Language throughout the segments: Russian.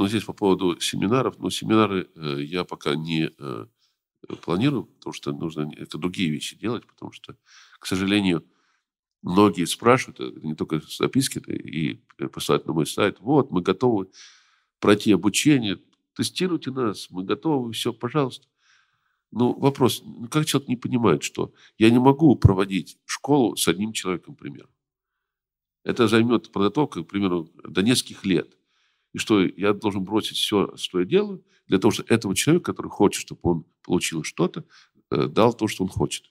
Но здесь по поводу семинаров, ну семинары э, я пока не э, планирую, потому что нужно это другие вещи делать, потому что, к сожалению, многие спрашивают, э, не только записки, -то, и посылают на мой сайт, вот, мы готовы пройти обучение, тестируйте нас, мы готовы, все, пожалуйста. Ну, вопрос, ну, как человек не понимает, что я не могу проводить школу с одним человеком, к Это займет подготовка, к примеру, до нескольких лет. И что я должен бросить все, что я делаю, для того, чтобы этого человека, который хочет, чтобы он получил что-то, э, дал то, что он хочет.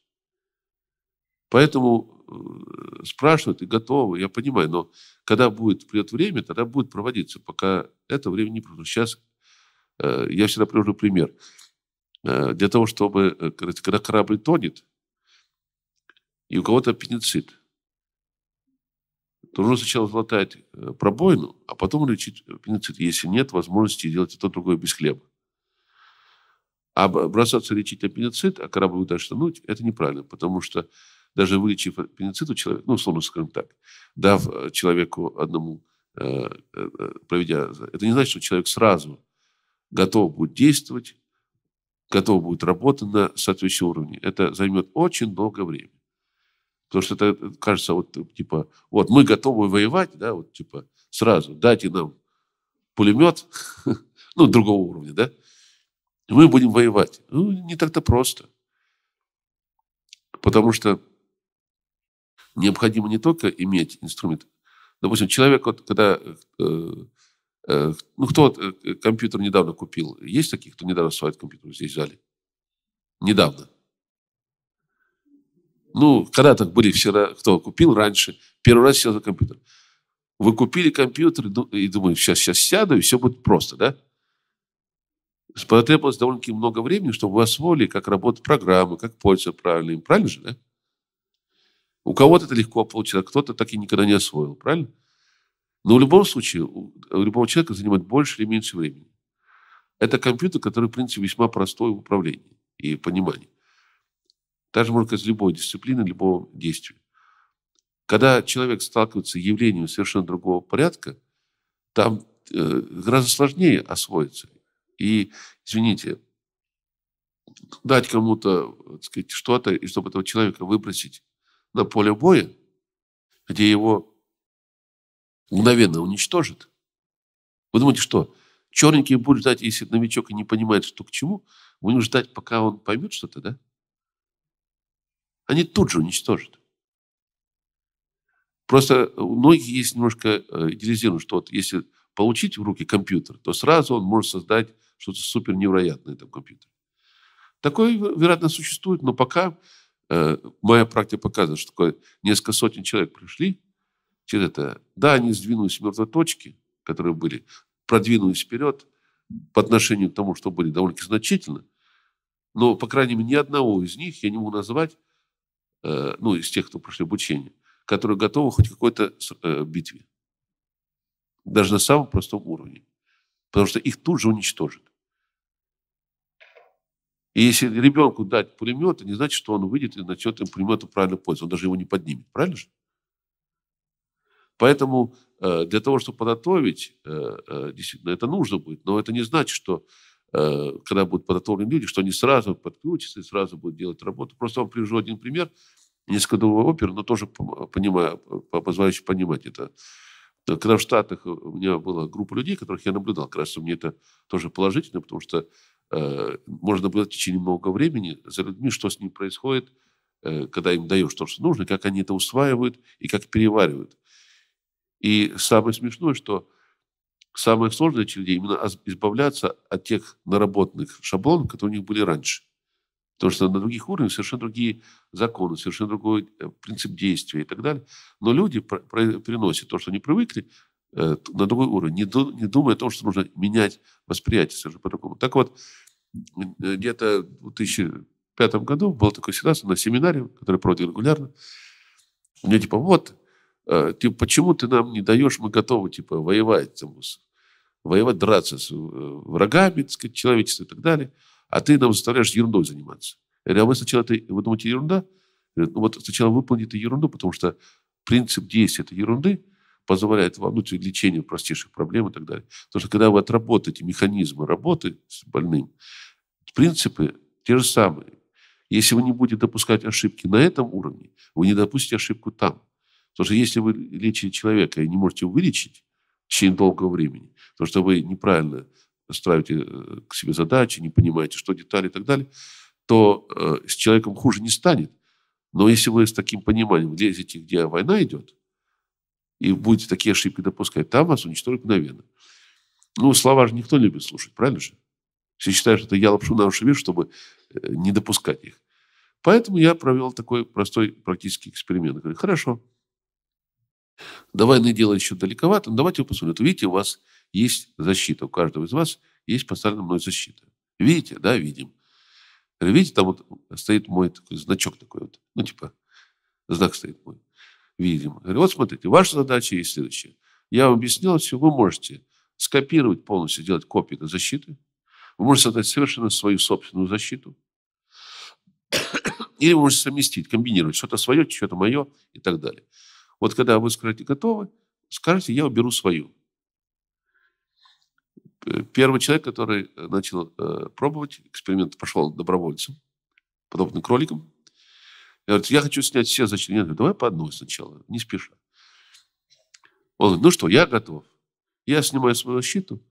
Поэтому э, спрашивают и готовы, я понимаю, но когда будет, придет время, тогда будет проводиться, пока это время не придет. Сейчас э, я всегда привожу пример. Для того, чтобы, когда корабль тонет, и у кого-то аппендицит, то нужно сначала залатать э, пробоину, а потом лечить пеницит, если нет возможности делать это то, и другое без хлеба. А бросаться лечить на а корабль будет дальше тонуть, это неправильно, потому что даже вылечив пеницит у человека, ну, условно скажем так, дав э, человеку одному, э, проведя... Это не значит, что человек сразу готов будет действовать, готов будет работать на соответствующем уровне. Это займет очень долгое время. Потому что это э, кажется, вот, э, типа, вот мы готовы воевать, да, вот, типа, сразу, дайте нам пулемет, ну, другого уровня, да, и мы будем воевать. Ну, не так-то просто. Потому что необходимо не только иметь инструмент. Допустим, человек, вот, когда, э, э, э ну, кто компьютер недавно купил? Есть такие, кто недавно свой компьютер здесь взяли Недавно. Ну, когда так были вчера, кто купил раньше, первый раз сел за компьютер. Вы купили компьютер ну, и думали, сейчас, сейчас сяду, и все будет просто, да? Потребовалось довольно-таки много времени, чтобы вы освоили, как работают программы, как пользоваться правильно им. Правильно же, да? У кого-то это легко получилось, а кто-то так и никогда не освоил. Правильно? Но в любом случае, у любого человека занимает больше или меньше времени. Это компьютер, который, в принципе, весьма простой в управлении и понимании. Так же можно сказать, любой дисциплины, любого действия. Когда человек сталкивается с явлением совершенно другого порядка, там э, гораздо сложнее освоиться. И, извините, дать кому-то сказать, что-то, и чтобы этого человека выбросить на поле боя, где его мгновенно уничтожат, Вы думаете, что черненький будет ждать, если новичок и не понимает, что к чему, будем ждать, пока он поймет что-то, да? они тут же уничтожат. Просто у многих есть немножко э, идеализировано, что вот если получить в руки компьютер, то сразу он может создать что-то супер невероятное там компьютер. Такое, вероятно, существует, но пока э, моя практика показывает, что такое несколько сотен человек пришли через это. Да, они сдвинулись с мертвой точки, которые были, продвинулись вперед по отношению к тому, что были довольно значительно, но, по крайней мере, ни одного из них я не могу назвать, Э, ну, из тех, кто прошли обучение, которые готовы хоть к какой-то э, битве. Даже на самом простом уровне. Потому что их тут же уничтожат. И если ребенку дать пулемет, это не значит, что он выйдет и начнет им пулеметом правильно пользоваться. Он даже его не поднимет. Правильно же? Поэтому э, для того, чтобы подготовить, действительно, это нужно будет. Но это не значит, что Э, когда будут подготовлены люди, что они сразу подключатся и сразу будут делать работу. Просто вам привожу один пример, несколько другой опер, но тоже понимаю, позволяющий понимать это. Э, когда в Штатах э, у меня была группа людей, которых я наблюдал, как раз мне это тоже положительно, потому что э, можно наблюдать в течение много времени за людьми, что с ним происходит, э, когда им даешь то, что нужно, как они это усваивают и как переваривают. И самое смешное, что самое сложное людей именно избавляться от тех наработанных шаблонов, которые у них были раньше. Потому что на других уровнях совершенно другие законы, совершенно другой э, принцип действия и так далее. Но люди переносят то, что они привыкли, э, на другой уровень, не, думая о том, что нужно менять восприятие совершенно по-другому. Так вот, э, где-то в 2005 году была такая ситуация на семинаре, который проводил регулярно. Мне типа, вот, типа почему ты нам не даешь, мы готовы, типа, воевать. Там, воевать, драться с э, врагами, так сказать, человечество и так далее, а ты нам заставляешь ерундой заниматься. Я говорю, а вы сначала, это, вы думаете, ерунда? Говорю, ну вот сначала выполните эту ерунду, потому что принцип действия этой ерунды позволяет вам ну, лечению простейших проблем и так далее. Потому что когда вы отработаете механизмы работы с больным, принципы те же самые. Если вы не будете допускать ошибки на этом уровне, вы не допустите ошибку там. Потому что если вы лечите человека и не можете его вылечить, в течение долгого времени. Потому что вы неправильно ставите э, к себе задачи, не понимаете, что детали и так далее, то э, с человеком хуже не станет. Но если вы с таким пониманием лезете, где война идет, и будете такие ошибки допускать, там вас уничтожат мгновенно. Ну, слова же никто не любит слушать, правильно же? Все считают, что это я лапшу на уши вижу, чтобы э, не допускать их. Поэтому я провел такой простой практический эксперимент. Говорю, хорошо, до войны дело еще далековато, но давайте его посмотрим. Вот видите, у вас есть защита, у каждого из вас есть поставлена мной защита. Видите? Да, видим. Видите, там вот стоит мой такой значок такой вот, ну типа знак стоит мой. Видим. Говорю, вот смотрите, ваша задача есть следующая. Я вам объяснил все, вы можете скопировать полностью, делать копии этой защиты. Вы можете создать совершенно свою собственную защиту. Или вы можете совместить, комбинировать что-то свое, что-то мое и так далее. Вот когда вы скажете готовы, скажите, я уберу свою. Первый человек, который э, начал э, пробовать, эксперимент пошел добровольцем, подобным кроликом. Я говорю, я хочу снять все зачинения. Давай по одной сначала, не спеша. Он говорит, ну что, я готов. Я снимаю свою защиту.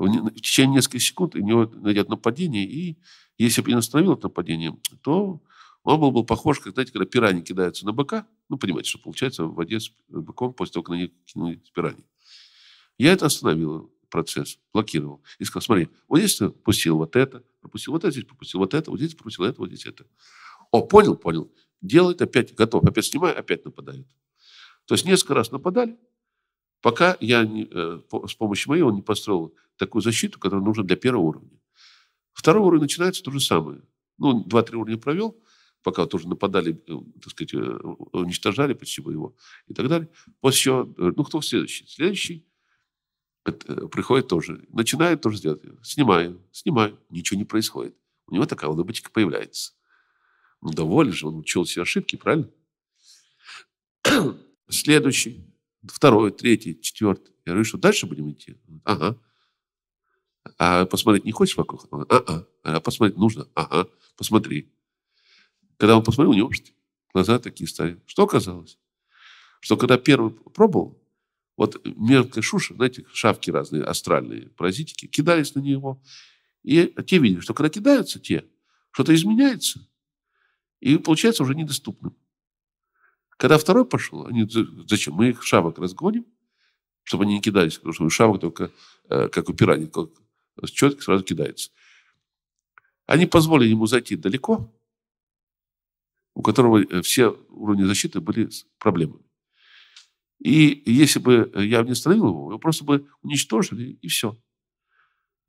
Э, в течение нескольких секунд у него найдет нападение, и если бы не остановил это нападение, то он был был похож, как, знаете, когда пираньи кидаются на бока. Ну, понимаете, что получается в воде с быком после того, как на них кинули пираний. Я это остановил процесс, блокировал. И сказал, смотри, вот здесь пропустил вот это, пропустил вот это, здесь пропустил вот это, вот здесь пропустил это, вот здесь это. О, понял, понял. Делает опять, готов. Опять снимаю, опять нападает. То есть несколько раз нападали, пока я не, э, с помощью моего не построил такую защиту, которая нужна для первого уровня. Второй уровень начинается то же самое. Ну, два-три уровня провел – пока тоже нападали, э, так сказать, э, уничтожали почему его и так далее. После чего, э, ну, кто следующий? Следующий это, приходит тоже, начинает тоже делать. Снимаю, снимаю, ничего не происходит. У него такая улыбочка появляется. Ну, доволен же, он учил все ошибки, правильно? Следующий, второй, третий, четвертый. Я говорю, что дальше будем идти? Ага. А посмотреть не хочешь вокруг? Ага. А посмотреть нужно? Ага. Посмотри. Когда он посмотрел, у него глаза такие стали. Что оказалось? Что когда первый пробовал, вот мелкая шуша, знаете, шавки разные, астральные паразитики, кидались на него. И те видели, что когда кидаются те, что-то изменяется. И получается уже недоступным. Когда второй пошел, они, зачем? Мы их шавок разгоним, чтобы они не кидались, потому что у шавок только, э, как у пираний, как четко сразу кидается. Они позволили ему зайти далеко, у которого э, все уровни защиты были с проблемами. И если бы э, я не остановил его, его просто бы уничтожили, и все.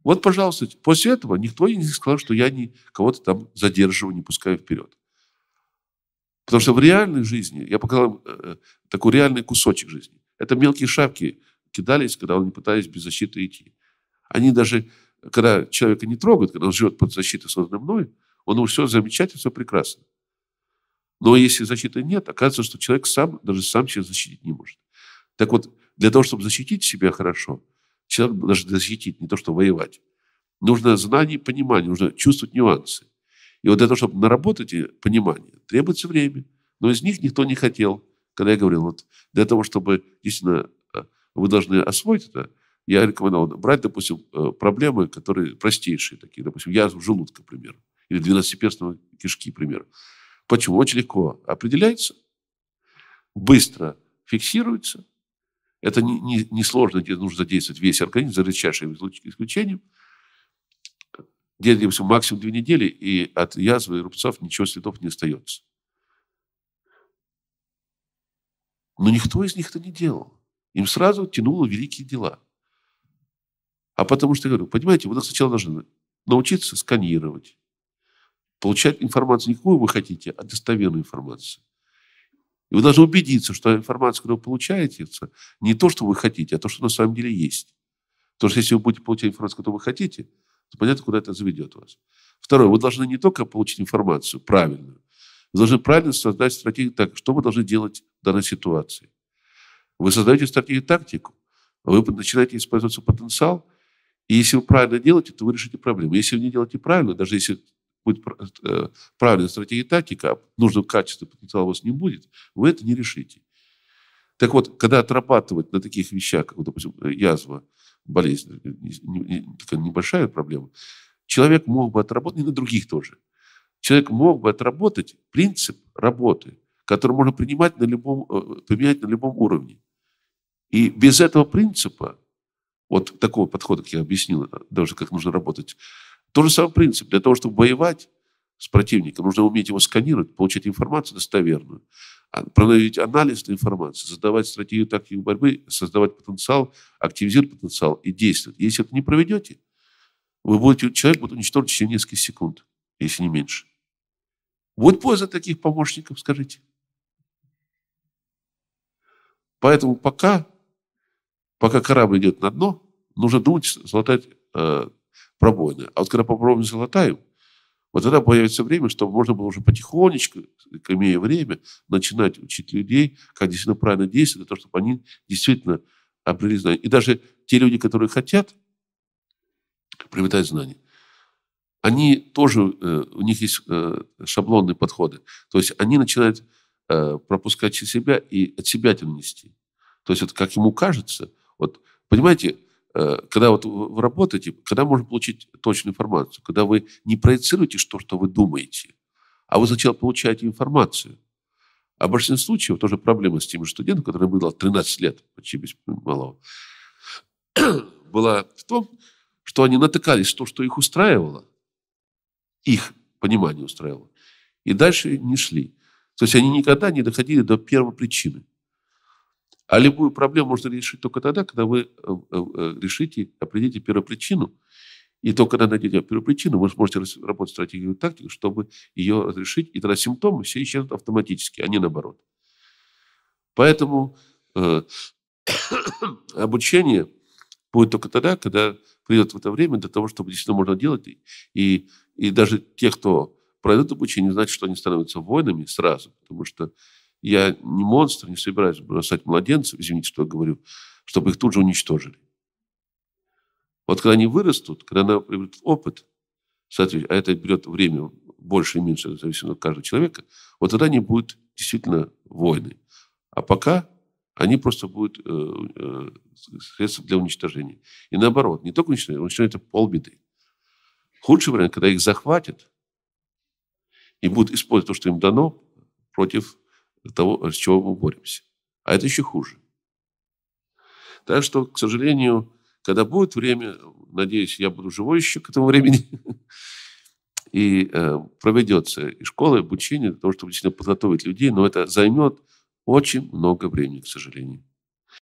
Вот, пожалуйста, после этого никто не сказал, что я ни кого-то там задерживаю, не пускаю вперед. Потому что в реальной жизни, я показал э, э, такой реальный кусочек жизни, это мелкие шапки кидались, когда они пытались без защиты идти. Они даже, когда человека не трогают, когда он живет под защитой, созданной мной, он все замечательно, все прекрасно. Но если защиты нет, оказывается, что человек сам, даже сам себя защитить не может. Так вот, для того, чтобы защитить себя хорошо, человек даже защитить, не то что воевать, нужно знание и понимание, нужно чувствовать нюансы. И вот для того, чтобы наработать понимание, требуется время. Но из них никто не хотел. Когда я говорил, вот для того, чтобы действительно э, вы должны освоить это, я рекомендовал брать, допустим, э, проблемы, которые простейшие такие, допустим, язва желудка, к примеру, или двенадцатиперстного кишки, к примеру. Почему? Очень легко определяется, быстро фиксируется. Это несложно, не, не, не нужно задействовать весь организм, за редчайшим исключением. Делаем максимум две недели, и от язвы и рубцов ничего следов не остается. Но никто из них это не делал. Им сразу тянуло великие дела. А потому что, я говорю, понимаете, вы сначала должны научиться сканировать, Получать информацию не какую вы хотите, а достоверную информацию. И вы должны убедиться, что информация, которую вы получаете, не то, что вы хотите, а то, что на самом деле есть. Потому что если вы будете получать информацию, которую вы хотите, то понятно, куда это заведет вас. Второе, вы должны не только получить информацию правильную, вы должны правильно создать стратегию так, что вы должны делать в данной ситуации. Вы создаете стратегию тактику, а вы начинаете использовать свой потенциал, и если вы правильно делаете, то вы решите проблему. Если вы не делаете правильно, даже если будет э, правильная стратегия и тактика, а нужного качества потенциала у вас не будет, вы это не решите. Так вот, когда отрабатывать на таких вещах, как, допустим, э, язва, болезнь, э, такая небольшая проблема, человек мог бы отработать, и на других тоже, человек мог бы отработать принцип работы, который можно принимать на любом, применять на любом уровне. И без этого принципа, вот такого подхода, как я объяснил, даже как нужно работать то же самый принцип. Для того, чтобы воевать с противником, нужно уметь его сканировать, получить информацию достоверную, а, проводить анализ этой информации, задавать стратегию тактику борьбы, создавать потенциал, активизировать потенциал и действовать. Если это не проведете, вы будете, человек будет уничтожен через несколько секунд, если не меньше. Будет польза таких помощников, скажите. Поэтому пока, пока корабль идет на дно, нужно думать, создать э, пробойная. А вот когда попробуем золотаю, вот тогда появится время, чтобы можно было уже потихонечку, имея время, начинать учить людей, как действительно правильно действовать, для того, чтобы они действительно обрели знания. И даже те люди, которые хотят приобретать знания, они тоже, э, у них есть э, шаблонные подходы. То есть они начинают э, пропускать через себя и от себя нести. То есть это как ему кажется. Вот, понимаете, Э, когда вот вы работаете, типа, когда можно получить точную информацию, когда вы не проецируете то, что вы думаете, а вы сначала получаете информацию. А в большинстве случаев тоже проблема с тем же студентом, который был 13 лет, почти без малого, была в том, что они натыкались то, что их устраивало, их понимание устраивало, и дальше не шли. То есть они никогда не доходили до первой причины. А любую проблему можно решить только тогда, когда вы э, э, э, решите, определите первопричину. И только когда найдете первопричину, вы сможете работать стратегию и тактику, чтобы ее разрешить. И тогда симптомы все исчезнут автоматически, а не наоборот. Поэтому э, обучение будет только тогда, когда придет в это время для того, чтобы действительно можно делать. И, и даже те, кто пройдут обучение, не значит, что они становятся воинами сразу, потому что я не монстр, не собираюсь бросать младенцев, извините, что я говорю, чтобы их тут же уничтожили. Вот когда они вырастут, когда она приобретет опыт, соответственно, а это берет время больше и меньше, зависит от каждого человека, вот тогда они будут действительно войны. А пока они просто будут э, э, средства для уничтожения. И наоборот, не только уничтожение, уничтожение – это полбеды. Худший вариант, когда их захватят и будут использовать то, что им дано, против того, с чего мы боремся. А это еще хуже. Так что, к сожалению, когда будет время, надеюсь, я буду живой еще к этому времени, и э, проведется и школа, и обучение для того, чтобы действительно подготовить людей, но это займет очень много времени, к сожалению.